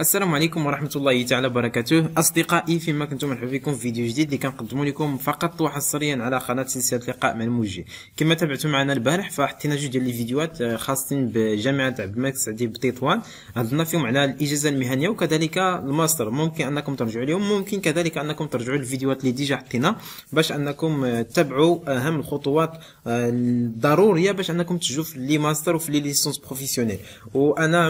السلام عليكم ورحمة الله تعالى وبركاته أصدقائي فيما كنتم مرحبا بكم في فيديو جديد اللي كنقدمو لكم فقط وحصريا على قناة سلسلة لقاء مع الموجي كما تابعتم معنا البارح فحطينا جوج ديال الفيديوهات خاصين بجامعة عبد الملك السعدي بتطوان هضرنا فيهم على الإجازة المهنية وكذلك الماستر ممكن أنكم ترجعوا اليوم ممكن كذلك أنكم ترجعوا للفيديوهات اللي ديجا حطينا باش أنكم تتبعوا أهم الخطوات الضرورية باش أنكم تجوا في لي ماستر وفي لي ليسونس بروفيسيونيل وأنا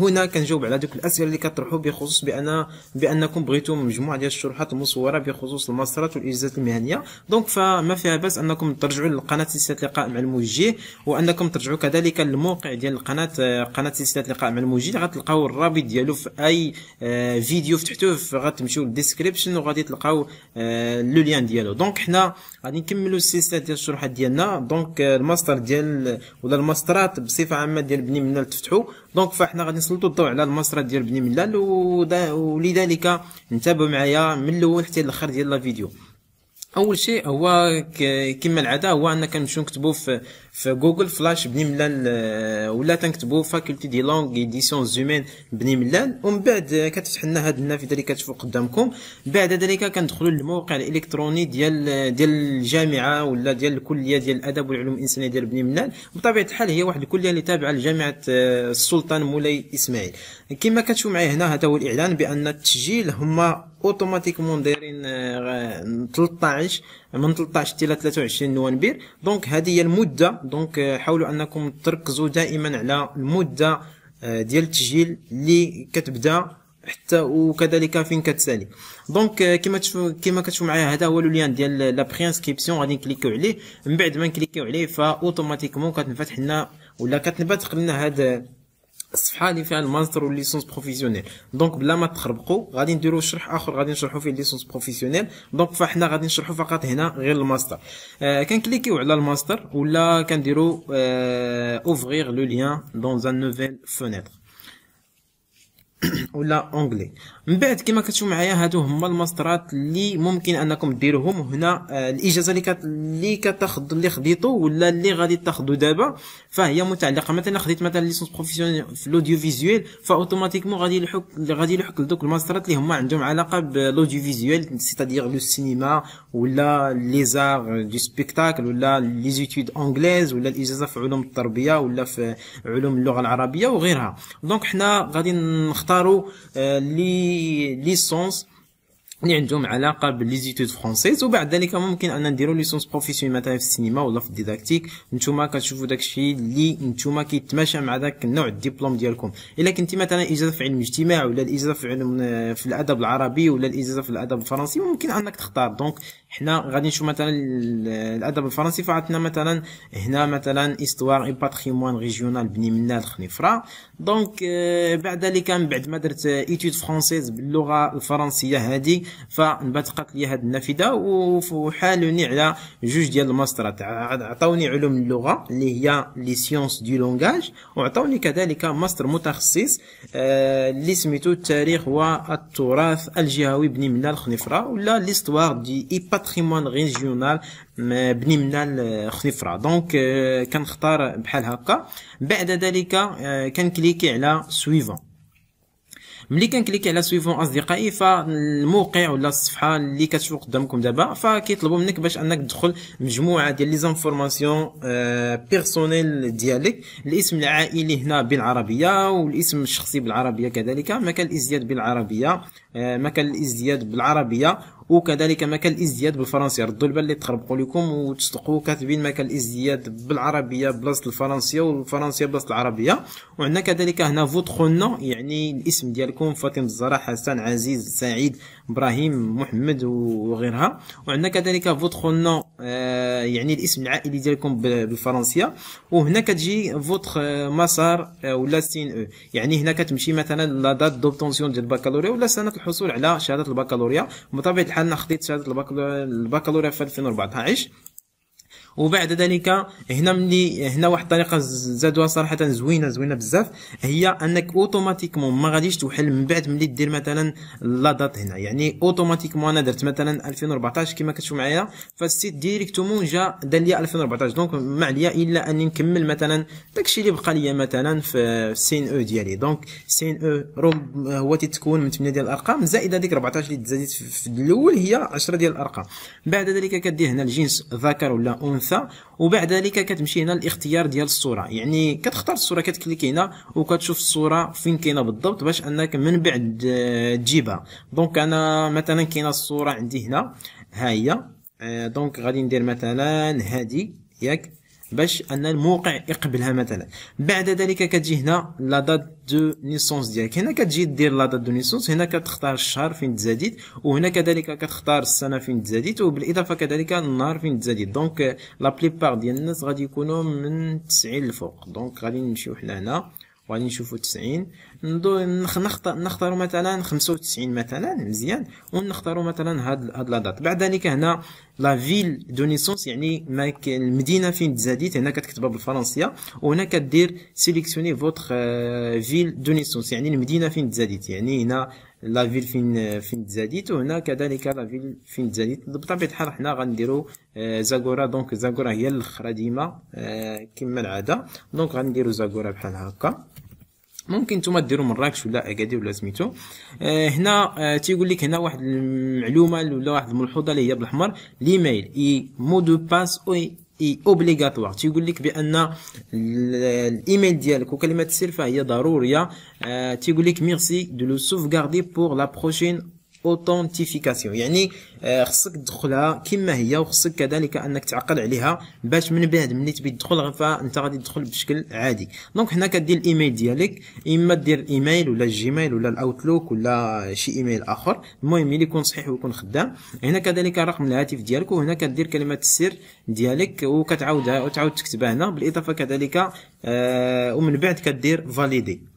هنا كنجاوب على دوك الأسئلة اللي كطرحوا بخصوص بان بانكم بغيتوا مجموعه ديال الشروحات المصوره بخصوص المسارات والاجازات المهنيه دونك فما فيها باس انكم ترجعوا للقناه سلسله لقاء مع الموجه وانكم ترجعوا كذلك للموقع ديال القناه قناه سلسله لقاء مع الموجه غتلقاو الرابط ديالو في اي آه، فيديو فتحتوه غتمشيو للديسكريبشن وغادي تلقاو آه، لو ليان ديالو دونك حنا غادي نكملوا السلسله ديال الشروحات ديالنا دونك آه، الماستر ديال ولا الماسترات بصفه عامه ديال بني منال تفتحوا دونك فاحنا غادي نسلطوا الضوء على الماسترات ديال بني الملل ولذلك انتبهوا معايا من الاول حتى الاخر ديال الفيديو اول شيء هو كما العاده هو اننا كنمشيو نكتبوا في في جوجل فلاش بني ملال آه، ولا تنكتبوا فاكولتي دي لونغ دي سيونس بني ملال ومن بعد كتفتح لنا هاد النافذه اللي كتشوفوا قدامكم بعد ذلك كندخلوا للموقع الالكتروني ديال آه، ديال الجامعه ولا ديال الكليه ديال الادب والعلوم الانسانيه ديال بني ملال بطبيعه الحال هي واحد الكليه اللي تابعه لجامعه آه، السلطان مولاي اسماعيل كما كتشوفو معايا هنا هذا هو الاعلان بان التسجيل هما اوتوماتيكمون دايرين 13 من 13 حتى 23 نوفمبر دونك هذه هي المده دونك حاولوا انكم تركزوا دائما على المده آه، ديال التسجيل اللي كتبدا حتى وكذلك فين كتسالي دونك آه، كما تشوفوا كما كتشوفوا معايا هذا هو لو ديال لا بريانسكريبسيون غادي نكليكيو عليه من بعد ما نكليكيو عليه فاوتوماتيكمون كتنفتح لنا ولا كتنبات لنا هذا الصفحه اللي فيها الماستر والليسونس بروفيسيونيل دونك بلا ما تخربقوا غادي نديروا شرح اخر غادي نشرحوا فيه الليسونس بروفيسيونيل دونك فاحنا غادي نشرحوا فقط هنا غير الماستر آه كنكليكيو على الماستر ولا كنديروا آه اوفغيغ لو ليان دون ان نوفيل فونيتر ولا اونغلي من بعد كما كتشوفوا معايا هادو هما الماسترات اللي ممكن انكم ديروهم هنا آه، الاجازه اللي كت... اللي كتاخذ اللي خديتو ولا اللي غادي تاخذو دابا فهي متعلقه مثلا خديت مثلا ليسونس بروفيسيونيل في الاوديو فيزيويل فاوتوماتيكمون غادي يلحق غادي يلحق لدوك الماسترات اللي هما عندهم علاقه بالاوديو فيزيوال سيتادير لو سينما ولا لي زار دو سبيكتاكل ولا لي زيتود انجليز ولا الاجازه في علوم التربيه ولا في علوم اللغه العربيه وغيرها دونك حنا غادي نختار ni euh, licence اللي عندهم علاقه بالليزيتود فرونسيز وبعد ذلك ممكن ان نديروا ليسونس بروفيسيون مثلا في السينما ولا في الديداكتيك نتوما كتشوفوا داك الشيء اللي نتوما كيتماشى مع داك النوع الدبلوم ديالكم الا كنتي مثلا اجازه في علم الاجتماع ولا الاجازه في علم آه، في الادب العربي ولا الاجازه في الادب الفرنسي ممكن انك تختار دونك حنا غادي نشوف مثلا آه، الادب الفرنسي فعطنا مثلا هنا مثلا استوار اي باتريمون ريجيونال بني منال خنيفره دونك آه، بعد ذلك من بعد ما درت ايتود فرونسيز باللغه الفرنسيه هذه فنبات لي هاد النافذه وحالوني على جوج ديال الماسترات عطاوني علوم اللغه اللي هي لي سيونس دي لونغاج وعطاوني كذلك ماستر متخصص آه، اللي سميتو التاريخ والتراث الجهوي بني منا الخنيفره ولا ليستوار دي اي باتريمون ريجيونال بني منا الخنيفره آه، دونك آه، كنختار بحال هكا بعد ذلك كنكليكي على سويفون ملي كنكليكي على سويفون اصدقائي فالموقع ولا الصفحه اللي كتشوف قدامكم دابا فكيطلبوا منك باش انك تدخل مجموعه ديال لي زانفورماسيون آه بيرسونيل ديالك الاسم العائلي هنا بالعربيه والاسم الشخصي بالعربيه كذلك مكان الازدياد بالعربيه آه، مكان الازدياد بالعربيه وكذلك مكان الازدياد بالفرنسيه ردوا البال اللي تخربقوا لكم وتصدقوا كاتبين مكان الازدياد بالعربيه بلاصه الفرنسيه والفرنسيه بلاصه العربيه وعندنا كذلك هنا فوتخو نو يعني الاسم ديالكم فاطمه الزهراء حسن عزيز سعيد ابراهيم محمد وغيرها وعندنا كذلك فوتخو نو آه، يعني الاسم العائلي ديالكم بالفرنسيه وهنا كتجي فوتر مسار آه، آه، ولا سين او يعني هنا كتمشي مثلا لا دات دوبتونسيون ديال البكالوريا ولا سنه الحصول على شهاده البكالوريا بطبيعه الحال انا خديت شهاده البكالوريا في 2014 وبعد ذلك هنا ملي هنا واحد الطريقه زادوها صراحه زوينه زوينه بزاف هي انك اوتوماتيكمون ما غاديش توحل من بعد ملي دير مثلا لا دات هنا يعني اوتوماتيكمون انا درت مثلا 2014 كما كتشوف معايا فالسيت ديريكتومون جا دار لي 2014 دونك ما عليا الا اني نكمل مثلا داكشي اللي بقى ليا مثلا في السين او e ديالي دونك السين او e روم هو تتكون من 8 ديال الارقام زائد هذيك 14 اللي تزادت في الاول هي 10 ديال الارقام بعد ذلك كدير هنا الجنس ذكر ولا انثى الثالثه وبعد ذلك كتمشي هنا الاختيار ديال الصوره يعني كتختار الصوره كتكليك هنا وكتشوف الصوره فين كاينه بالضبط باش انك من بعد آه، تجيبها دونك انا مثلا كاينه الصوره عندي هنا ها هي آه، دونك غادي ندير مثلا هادي ياك باش ان الموقع يقبلها مثلا بعد ذلك كتجي هنا لا دات دو نيسونس ديالك هنا كتجي دير لا دات دو نيسونس هنا كتختار الشهر فين تزاديت وهنا كذلك كتختار السنه فين تزاديت وبالاضافه كذلك النهار فين تزاديت دونك لا بليبار ديال الناس غادي يكونوا من 90 لفوق دونك غادي نمشيو حنا هنا وغادي نشوفو تسعين ندور نختار نختارو مثلا خمسة وتسعين مثلا مزيان ونختارو مثلا هاد هاد لادات بعد ذلك هنا لا فيل دو نيسونس يعني المدينه فين تزاديت هنا كتكتبها بالفرنسيه وهنا كدير سيليكسيوني فوتخ فيل دو نيسونس يعني المدينه فين تزاديت يعني هنا لا فيل فين فين تزاديت وهنا كذلك لا فيل فين تزاديت بطبيعه الحال حنا غنديرو آه، زاكورا دونك زاكورا هي الاخرى ديما آه، كما العاده دونك غنديرو زاكورا بحال هكا ممكن نتوما ديروا مراكش ولا اكادير ولا سميتو آه، هنا تيقول لك هنا واحد المعلومه ولا واحد الملحوظه اللي هي بالاحمر ليميل اي مو دو باس او اي اوبليغاتوار تيقول لك بان الايميل ديالك وكلمه السر فهي ضروريه تيقول لك ميرسي دو لو سوفغاردي بور لا بروشين اوثنتيفيكاسيون يعني خصك تدخلها كما هي وخصك كذلك انك تعقل عليها باش من بعد ملي تبي تدخل فانت غادي تدخل بشكل عادي دونك هنا كدير الايميل ديالك اما دير الايميل ولا الجيميل ولا الاوتلوك ولا شي ايميل اخر المهم اللي يكون صحيح ويكون خدام هنا كذلك رقم الهاتف ديالك وهنا كدير كلمه السر ديالك وكتعاودها وتعاود تكتبها هنا بالاضافه كذلك ومن بعد كدير فاليدي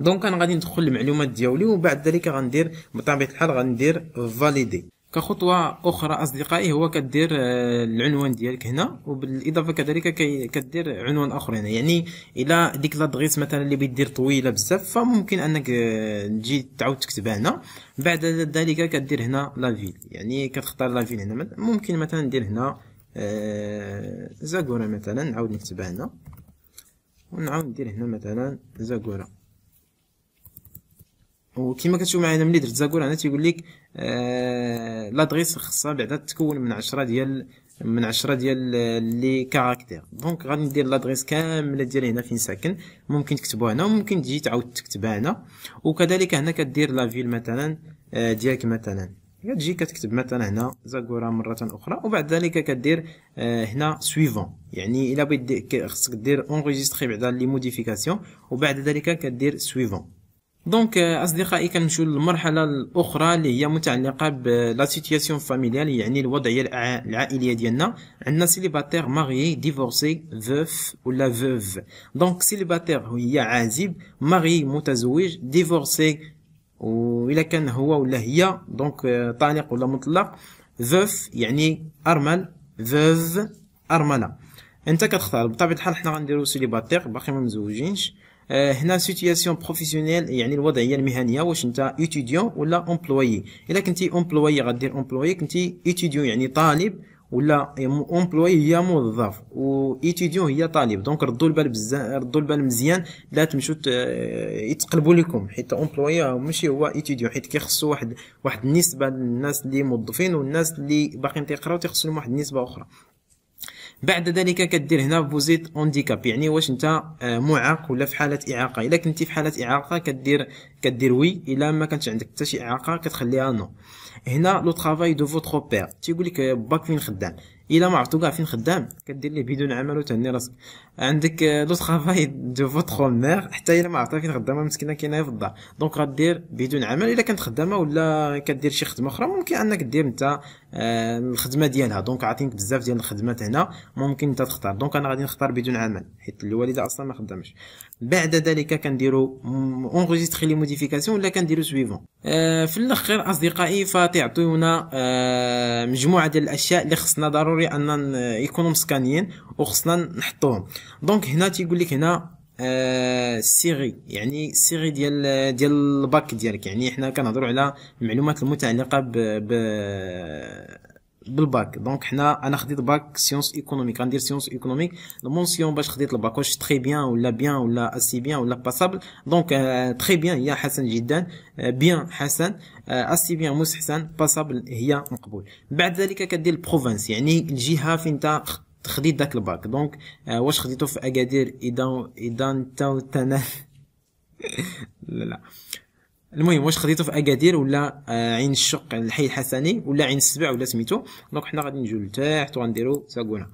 دونك انا غادي ندخل المعلومات ديالي وبعد ذلك غندير بطبيعه الحال غندير فاليدي كخطوه اخرى اصدقائي هو كدير آه، العنوان ديالك هنا وبالاضافه كذلك كدير عنوان اخر هنا يعني الى ديك لادغيس مثلا اللي بيدير طويله بزاف فممكن انك آه، تجي تعاود تكتبها هنا بعد ذلك كدير هنا لافيل يعني كتختار لافيل هنا ممكن مثلا ندير هنا آه، زاكورا مثلا نعاود نكتبها هنا ونعاود ندير هنا مثلا زاكورا وكما كتشوف معايا ملي درت زاكور هنا تيقول لك لادريس آه، خاصها بعدا تكون من 10 ديال من 10 ديال لي كاركتير دونك غادي ندير لادريس كامله ديال هنا فين ساكن ممكن تكتبو هنا وممكن تجي تعاود تكتبها هنا وكذلك هنا كدير لافيل مثلا آه، ديالك مثلا كتجي كتكتب مثلا هنا زاكورا مره اخرى وبعد ذلك كدير آه، هنا سويفون يعني الا بغيت خصك دير اونغيستري بعدا لي موديفيكاسيون وبعد ذلك كدير سويفون دونك euh, اصدقائي كنمشيو للمرحله الاخرى اللي هي متعلقه بلا سيتياسيون فاميليال يعني الوضعيه العائليه ديالنا عندنا سيليباتير ماريي ديفورسي فوف ولا فوف دونك سيليباتير هي عازب ماريي متزوج ديفورسي الا كان هو ولا هي دونك آه، طالق ولا مطلق فوف يعني ارمل فوف ارمله انت كتختار بطبيعه الحال حنا غنديرو سيليباتير باقي ما مزوجينش آه، هنا سيتياسيون بروفيسيونيل يعني الوضعيه المهنيه واش انت ايتيديون ولا امبلوي الا كنتي امبلوي غدير امبلوي كنتي ايتيديون يعني طالب ولا امبلوي هي موظف و ايتيديون هي طالب دونك ردوا البال بزاف ردوا البال مزيان لا تمشوا آه، يتقلبوا لكم حيت امبلوي آه، ماشي هو ايتيديون حيت كيخصو واحد واحد النسبه للناس اللي موظفين والناس اللي باقيين تيقراو تيخصو واحد النسبه اخرى بعد ذلك كدير هنا فوزيت اونديكاب يعني واش انت آه، معاق ولا في حاله اعاقه الا كنتي في حاله اعاقه كدير كدير وي الا ما كانتش عندك حتى شي اعاقه كتخليها نو هنا لو طرافاي دو فوتر بير تيقول لك باك فين خدام الا ما عرفتو كاع فين خدام كدير ليه بدون عمل وتهني راسك عندك لو طرافاي دو فوتخ مير حتى الا ما عرفتها فين خدامه مسكينه كاينه في الدار دونك غدير بدون عمل الا كانت خدامه ولا كدير شي خدمه اخرى ممكن انك دير انت آه، الخدمه ديالها دونك عاطينك بزاف ديال الخدمات هنا ممكن انت تختار دونك انا غادي نختار بدون عمل حيت الوالده اصلا ما خدامش بعد ذلك كنديروا اونغيستري لي موديفيكاسيون ولا كنديروا آه، سويفون في الاخر اصدقائي فتعطيونا آه، مجموعه ديال الاشياء اللي خصنا ضروري ضروري ان يكونوا مسكانيين وخصنا نحطوهم دونك هنا تيقول لك هنا الصيغي آه، يعني سيغي ديال ديال الباك ديالك يعني حنا كنهضروا على المعلومات المتعلقه ب, ب بالباك دونك حنا انا خديت باك سيونس ايكونوميك غندير سيونس ايكونوميك المونسيون باش خديت الباك واش تري بيان ولا بيان ولا اسي بيان ولا باسابل دونك تري بيان هي حسن جدا بيان euh، حسن اسي بيان موس حسن باسابل هي مقبول بعد ذلك كدير البروفانس يعني الجهه فين انت خديت داك الباك آه، دونك واش خديته في اكادير اذا اذا انت لا لا المهم واش خديته في اكادير ولا آه، عين الشق الحي الحسني ولا عين السبع ولا سميتو دونك حنا غادي نجيو لتحت وغنديرو ساكونه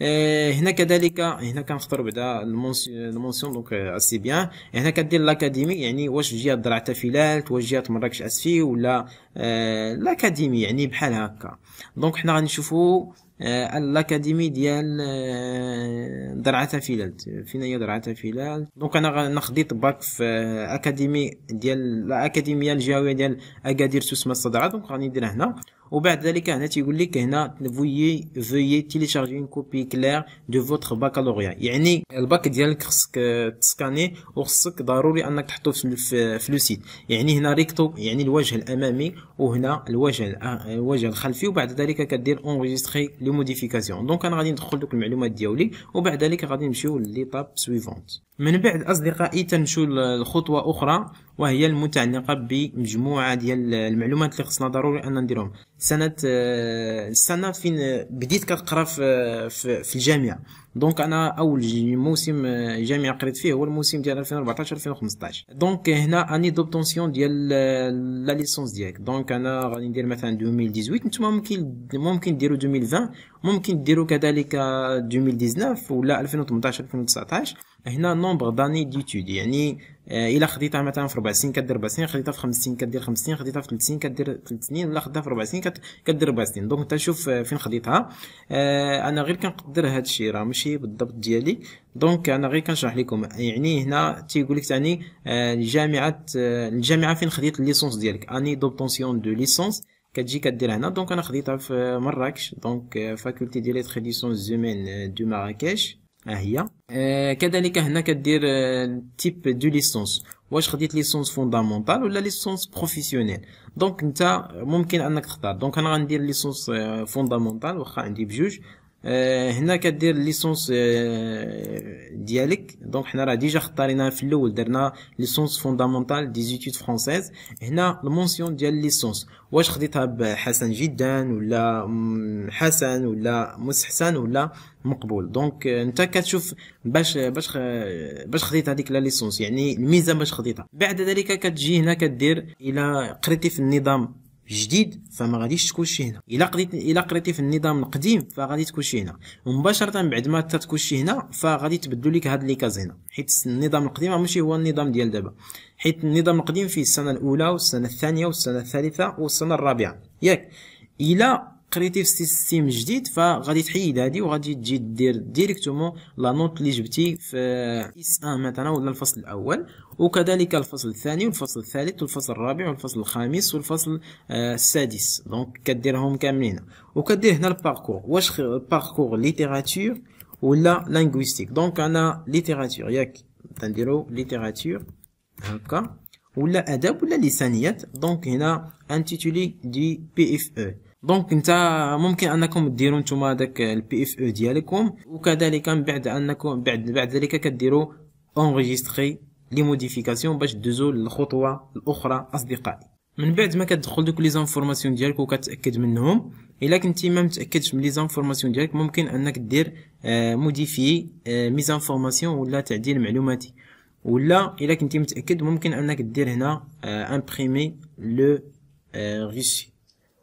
Euh, هنا كذلك هنا كنختار بعدا المونسيون دونك اسي بيان هنا كدير لاكاديمي يعني واش جهه درعته في لالت واش جهه مراكش اسفي ولا لاكاديمي آه، يعني بحال هكا دونك حنا غنشوفوا آه، الاكاديمي ديال آه، درعة فيلالت فين هي درعة فيلالت دونك انا خديت باك في اكاديمي ديال الاكاديميه الجهويه ديال اكادير سوسما الصدرة دونك غندير هنا وبعد ذلك هنا تيقول لك هنا فويي فويي تيليشارجي اون كوبي كلير دو فوتر باكالوريا يعني الباك ديالك خصك تسكاني وخصك ضروري انك تحطو في لو سيت يعني هنا ريكتو يعني الوجه الامامي وهنا الوجه آه، الوجه الخلفي وبعد ذلك كدير اونغيستري لي موديفيكاسيون دونك انا غادي ندخل دوك المعلومات ديالي وبعد ذلك غادي نمشيو ليطاب سويفونت من بعد أصدقائي تنمشوا الخطوه أخرى وهي المتعلقة بمجموعة ديال المعلومات اللي خصنا ضروري أن نديرهم سنة السنة آه، فين آه، بديت كتقرا في, في الجامعة دونك أنا أول موسم آه، جامعة قريت فيه هو الموسم ديال 2014 2015 دونك هنا أني دوبتونسيون ديال لا ليسونس ديالك دونك أنا غادي ندير مثلا 2018 نتوما ممكن ممكن ديروا 2020 ممكن ديروا كذلك 2019 ولا 2018 2019 هنا نومبر داني ديتود يعني آه، الا خديتها مثلا في 4 سنين كدير 4 سنين خديتها في 5 سنين كدير 5 سنين خديتها في 3 سنين كدير 3 سنين ولا خديتها في 4 سنين كدير 4 سنين دونك انت شوف آه، فين خديتها آه، انا غير كنقدر هذا الشيء راه ماشي بالضبط ديالي دونك انا غير كنشرح لكم يعني هنا تيقول لك ثاني الجامعه الجامعه فين خديت الليسونس ديالك اني دوبتونسيون دو ليسونس كتجي كدير هنا دونك انا خديتها في مراكش دونك فاكولتي ديال لي تريديسيون زومين دو مراكش ها هي آه، كذلك هنا كدير تيب دو ليسونس واش خديت ليسونس فوندامونتال ولا ليسونس بروفيسيونيل دونك نتا ممكن انك تختار دونك انا غندير ليسونس فوندامونتال آه، واخا عندي بجوج آه، هنا كدير ليسونس آه، ديالك دونك حنا راه ديجا اختاريناها في الاول درنا ليسونس فوندامونتال دي زيتود فرونسيز هنا المونسيون ديال ليسونس واش خديتها بحسن جدا ولا حسن ولا مستحسن ولا مقبول دونك آه، انت كتشوف باش باش باش خديت هذيك لا ليسونس يعني الميزه باش خديتها بعد ذلك كتجي هنا كدير الى قريتي في النظام جديد فما غاديش تكون شي هنا الا قريتي الا قريتي في النظام القديم فغادي تكون شي هنا ومباشره بعد ما تكون شي هنا فغادي تبدلوا لك هاد لي كاز هنا حيت النظام القديم ماشي هو النظام ديال دابا حيت النظام القديم فيه السنه الاولى والسنه الثانيه والسنه الثالثه والسنه الرابعه ياك الا قريتي في سيستيم جديد فغادي تحيد هادي وغادي تجي دير ديريكتومون لا نوت اللي جبتي في اس ان آه، مثلا ولا الفصل الاول وكذلك الفصل الثاني والفصل الثالث والفصل الرابع والفصل الخامس والفصل آه، السادس دونك كديرهم كاملين وكدير هنا الباركور واش باركور ليتيراتور ولا لانغويستيك دونك انا ليتيراتور ياك تنديرو ليتيراتور هكا ولا اداب ولا لسانيات دونك هنا انتيتولي دي بي اف او دونك انت ممكن انكم ديروا نتوما داك البي اف او e ديالكم وكذلك من بعد انكم بعد بعد ذلك كديروا اونغيستري لي موديفيكاسيون باش دوزو للخطوه الاخرى اصدقائي من بعد ما كتدخل دوك لي زانفورماسيون ديالك وكتاكد منهم الا كنتي ما متاكدش من لي زانفورماسيون ديالك ممكن انك دير موديفي مي زانفورماسيون ولا تعديل معلوماتي ولا الا كنتي متاكد ممكن انك دير هنا امبريمي لو ريشي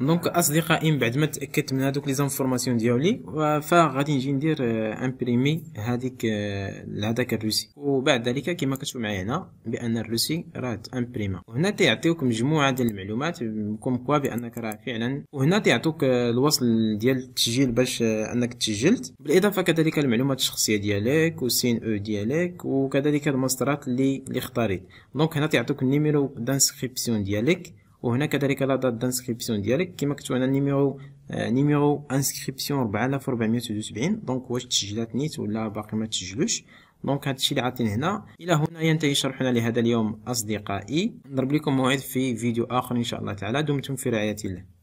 دونك اصدقائي من بعد ما تاكدت من هذوك لي زانفورماسيون ديالي فغادي نجي ندير امبريمي آه، هذيك هذاك آه، الروسي وبعد ذلك كما كتشوف معايا هنا بان الروسي راه تامبريما وهنا تيعطيوك مجموعه ديال المعلومات كوم كوا بانك راه فعلا وهنا تيعطوك آه، الوصل ديال التسجيل باش انك تسجلت بالاضافه كذلك المعلومات الشخصيه ديالك والسين او e ديالك وكذلك المسطرات اللي اللي اختاريت دونك هنا تيعطوك النيميرو دانسكريبسيون ديالك وهنا كذلك لا دات دانسكريبسيون ديالك كما كتبوا هنا نيميرو آه نيميرو انسكريبسيون 4472 دونك واش تسجلات نيت ولا باقي ما تسجلوش دونك هادشي اللي عاطين هنا الى هنا ينتهي شرحنا لهذا اليوم اصدقائي نضرب لكم موعد في فيديو اخر ان شاء الله تعالى دمتم في رعايه الله